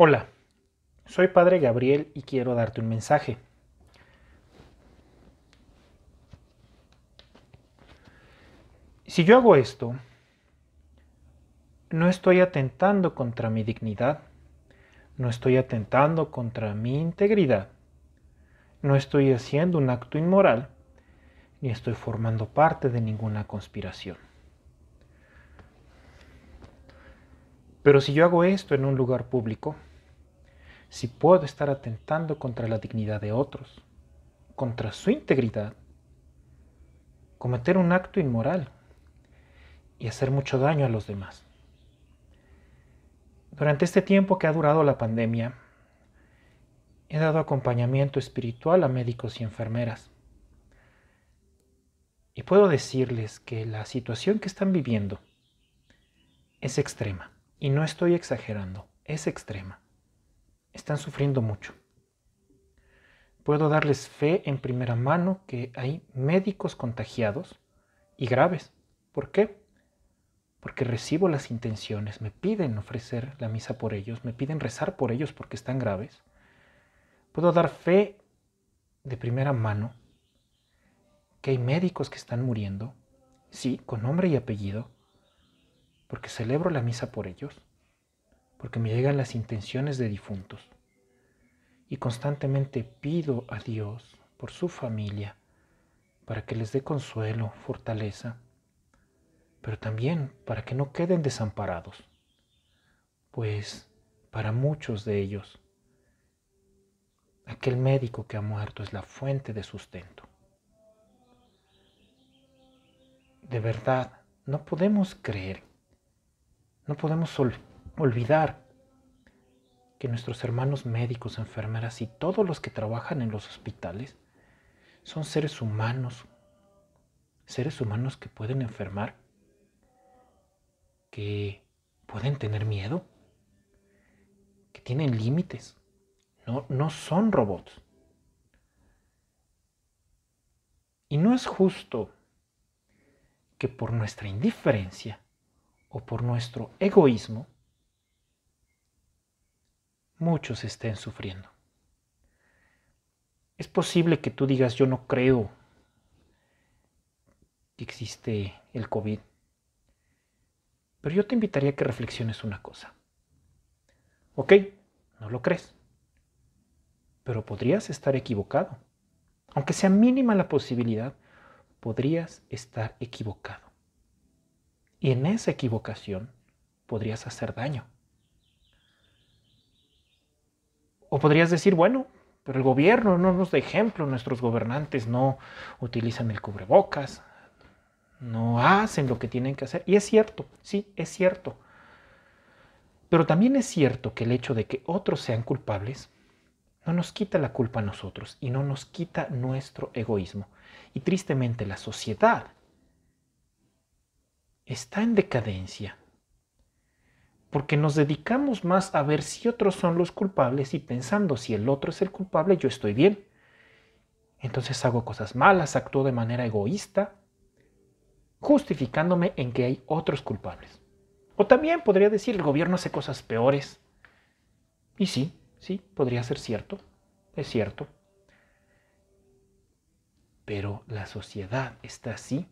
Hola, soy Padre Gabriel y quiero darte un mensaje. Si yo hago esto, no estoy atentando contra mi dignidad, no estoy atentando contra mi integridad, no estoy haciendo un acto inmoral, ni estoy formando parte de ninguna conspiración. Pero si yo hago esto en un lugar público, si puedo estar atentando contra la dignidad de otros, contra su integridad, cometer un acto inmoral y hacer mucho daño a los demás. Durante este tiempo que ha durado la pandemia, he dado acompañamiento espiritual a médicos y enfermeras. Y puedo decirles que la situación que están viviendo es extrema. Y no estoy exagerando, es extrema están sufriendo mucho. Puedo darles fe en primera mano que hay médicos contagiados y graves. ¿Por qué? Porque recibo las intenciones, me piden ofrecer la misa por ellos, me piden rezar por ellos porque están graves. Puedo dar fe de primera mano que hay médicos que están muriendo, sí, con nombre y apellido, porque celebro la misa por ellos porque me llegan las intenciones de difuntos. Y constantemente pido a Dios por su familia, para que les dé consuelo, fortaleza, pero también para que no queden desamparados, pues para muchos de ellos, aquel médico que ha muerto es la fuente de sustento. De verdad, no podemos creer, no podemos olvidar olvidar que nuestros hermanos médicos, enfermeras y todos los que trabajan en los hospitales son seres humanos, seres humanos que pueden enfermar, que pueden tener miedo, que tienen límites, no, no son robots. Y no es justo que por nuestra indiferencia o por nuestro egoísmo muchos estén sufriendo. Es posible que tú digas, yo no creo que existe el COVID, pero yo te invitaría a que reflexiones una cosa. Ok, no lo crees, pero podrías estar equivocado. Aunque sea mínima la posibilidad, podrías estar equivocado. Y en esa equivocación podrías hacer daño. O podrías decir, bueno, pero el gobierno no nos da ejemplo, nuestros gobernantes no utilizan el cubrebocas, no hacen lo que tienen que hacer. Y es cierto, sí, es cierto. Pero también es cierto que el hecho de que otros sean culpables no nos quita la culpa a nosotros y no nos quita nuestro egoísmo. Y tristemente la sociedad está en decadencia porque nos dedicamos más a ver si otros son los culpables y pensando si el otro es el culpable, yo estoy bien. Entonces hago cosas malas, actúo de manera egoísta, justificándome en que hay otros culpables. O también podría decir el gobierno hace cosas peores. Y sí, sí, podría ser cierto, es cierto. Pero la sociedad está así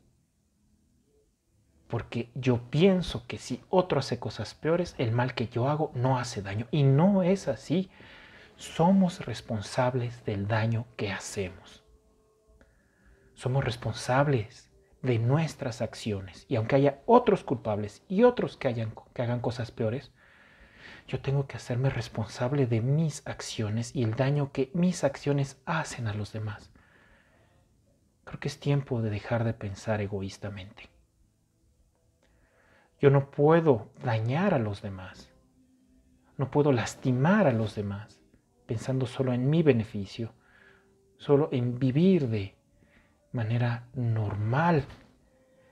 porque yo pienso que si otro hace cosas peores, el mal que yo hago no hace daño. Y no es así. Somos responsables del daño que hacemos. Somos responsables de nuestras acciones. Y aunque haya otros culpables y otros que, hayan, que hagan cosas peores, yo tengo que hacerme responsable de mis acciones y el daño que mis acciones hacen a los demás. Creo que es tiempo de dejar de pensar egoístamente. Yo no puedo dañar a los demás. No puedo lastimar a los demás pensando solo en mi beneficio, solo en vivir de manera normal,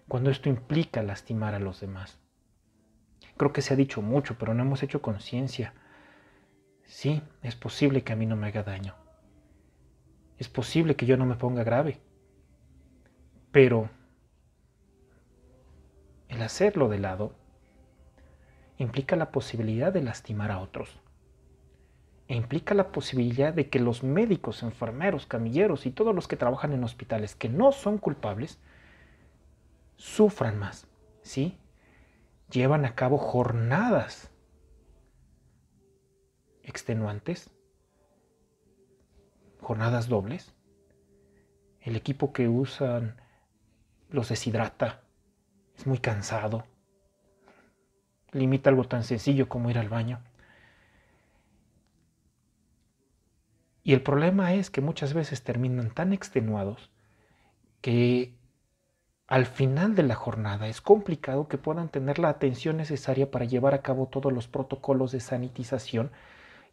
cuando esto implica lastimar a los demás. Creo que se ha dicho mucho, pero no hemos hecho conciencia. Sí, es posible que a mí no me haga daño. Es posible que yo no me ponga grave. Pero el hacerlo de lado implica la posibilidad de lastimar a otros. E implica la posibilidad de que los médicos, enfermeros, camilleros y todos los que trabajan en hospitales que no son culpables sufran más, ¿sí? Llevan a cabo jornadas extenuantes, jornadas dobles. El equipo que usan los deshidrata, es muy cansado. Limita algo tan sencillo como ir al baño. Y el problema es que muchas veces terminan tan extenuados que al final de la jornada es complicado que puedan tener la atención necesaria para llevar a cabo todos los protocolos de sanitización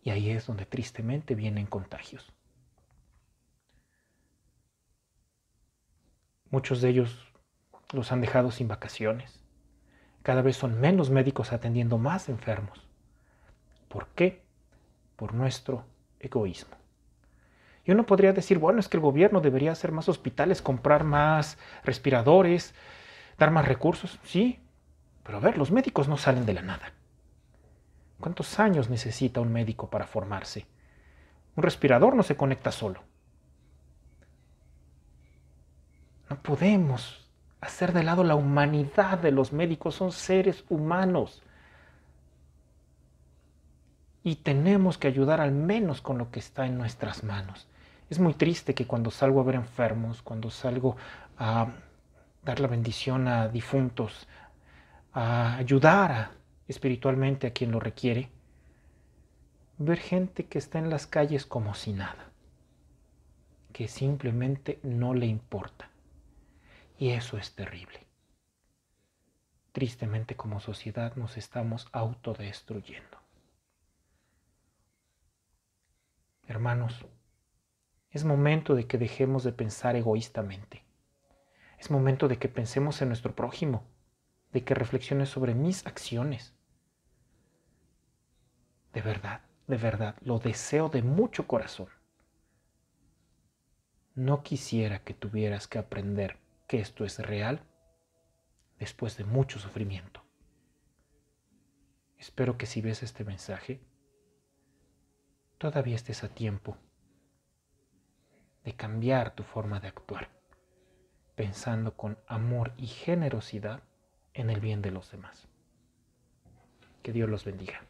y ahí es donde tristemente vienen contagios. Muchos de ellos los han dejado sin vacaciones. Cada vez son menos médicos atendiendo más enfermos. ¿Por qué? Por nuestro egoísmo. Y uno podría decir, bueno, es que el gobierno debería hacer más hospitales, comprar más respiradores, dar más recursos. Sí, pero a ver, los médicos no salen de la nada. ¿Cuántos años necesita un médico para formarse? Un respirador no se conecta solo. No podemos hacer de lado la humanidad de los médicos. Son seres humanos. Y tenemos que ayudar al menos con lo que está en nuestras manos. Es muy triste que cuando salgo a ver enfermos, cuando salgo a dar la bendición a difuntos, a ayudar espiritualmente a quien lo requiere, ver gente que está en las calles como si nada, que simplemente no le importa. Y eso es terrible. Tristemente como sociedad nos estamos autodestruyendo. Hermanos, es momento de que dejemos de pensar egoístamente. Es momento de que pensemos en nuestro prójimo, de que reflexione sobre mis acciones. De verdad, de verdad, lo deseo de mucho corazón. No quisiera que tuvieras que aprender que esto es real después de mucho sufrimiento. Espero que si ves este mensaje, todavía estés a tiempo de cambiar tu forma de actuar, pensando con amor y generosidad en el bien de los demás. Que Dios los bendiga.